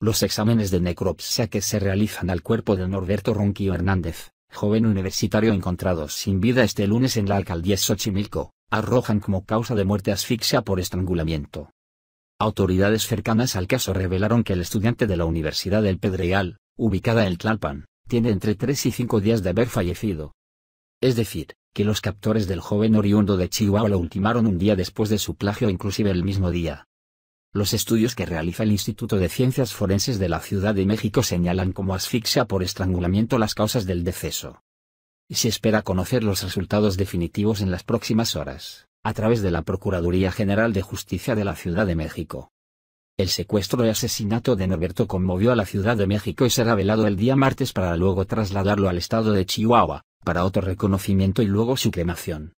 Los exámenes de necropsia que se realizan al cuerpo de Norberto Ronquillo Hernández, joven universitario encontrado sin vida este lunes en la alcaldía Xochimilco, arrojan como causa de muerte asfixia por estrangulamiento. Autoridades cercanas al caso revelaron que el estudiante de la Universidad del Pedreal, ubicada en Tlalpan, tiene entre 3 y 5 días de haber fallecido. Es decir, que los captores del joven oriundo de Chihuahua lo ultimaron un día después de su plagio inclusive el mismo día. Los estudios que realiza el Instituto de Ciencias Forenses de la Ciudad de México señalan como asfixia por estrangulamiento las causas del deceso. Se espera conocer los resultados definitivos en las próximas horas, a través de la Procuraduría General de Justicia de la Ciudad de México. El secuestro y asesinato de Norberto conmovió a la Ciudad de México y será velado el día martes para luego trasladarlo al estado de Chihuahua, para otro reconocimiento y luego su cremación.